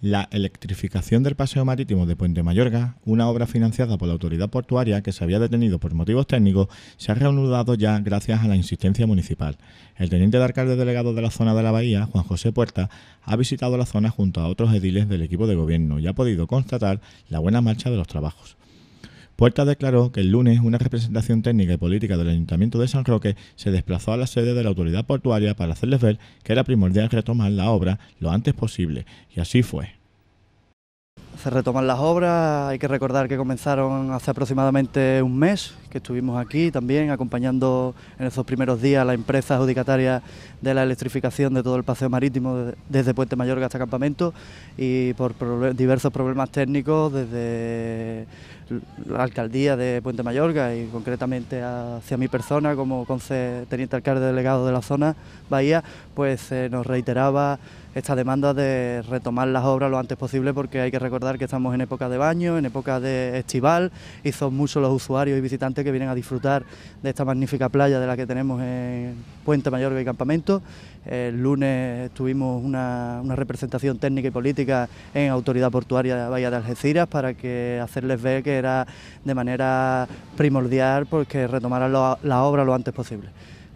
la electrificación del paseo marítimo de Puente Mayorga, una obra financiada por la autoridad portuaria que se había detenido por motivos técnicos, se ha reanudado ya gracias a la insistencia municipal. El teniente de alcalde delegado de la zona de la bahía, Juan José Puerta, ha visitado la zona junto a otros ediles del equipo de gobierno y ha podido constatar la buena marcha de los trabajos. Puerta declaró que el lunes una representación técnica y política del Ayuntamiento de San Roque se desplazó a la sede de la autoridad portuaria para hacerles ver que era primordial retomar la obra lo antes posible, y así fue. Se retoman las obras, hay que recordar que comenzaron hace aproximadamente un mes, que estuvimos aquí también acompañando en esos primeros días a la empresa adjudicataria de la electrificación de todo el paseo marítimo desde Puente Mayorga hasta Campamento y por diversos problemas técnicos desde la alcaldía de Puente Mayorga y concretamente hacia mi persona como teniente alcalde delegado de la zona Bahía, pues nos reiteraba esta demanda de retomar las obras lo antes posible porque hay que recordar que estamos en época de baño, en época de estival y son muchos los usuarios y visitantes que vienen a disfrutar de esta magnífica playa de la que tenemos en Puente Mayor y Campamento. El lunes tuvimos una, representación técnica y política en Autoridad Portuaria de Bahía de Algeciras para que hacerles ver que era de manera primordial porque pues, retomaran la obra lo antes posible.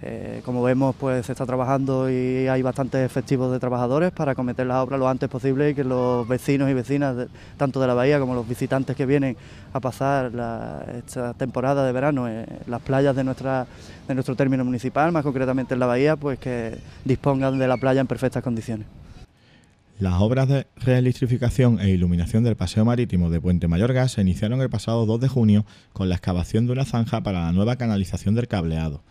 Eh, como vemos, pues se está trabajando y hay bastantes efectivos de trabajadores para cometer las obras lo antes posible y que los vecinos y vecinas, tanto de la bahía como los visitantes que vienen a pasar esta temporada de verano en las playas de, de nuestro término municipal, más concretamente en la bahía, pues que dispongan de la playa en perfectas condiciones. Las obras de reelectrificación e iluminación del paseo marítimo de Puente Mayorga se iniciaron el pasado 2 de junio con la excavación de una zanja para la nueva canalización del cableado.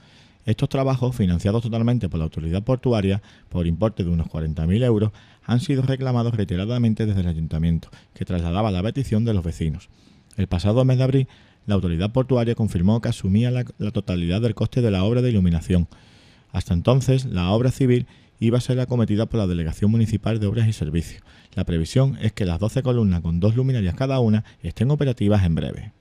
Estos trabajos, financiados totalmente por la autoridad portuaria por importe de unos 40.000 euros, han sido reclamados reiteradamente desde el ayuntamiento, que trasladaba la petición de los vecinos. El pasado mes de abril, la autoridad portuaria confirmó que asumía la, totalidad del coste de la obra de iluminación. Hasta entonces, la obra civil iba a ser acometida por la Delegación Municipal de Obras y Servicios. La previsión es que las 12 columnas con dos luminarias cada una estén operativas en breve.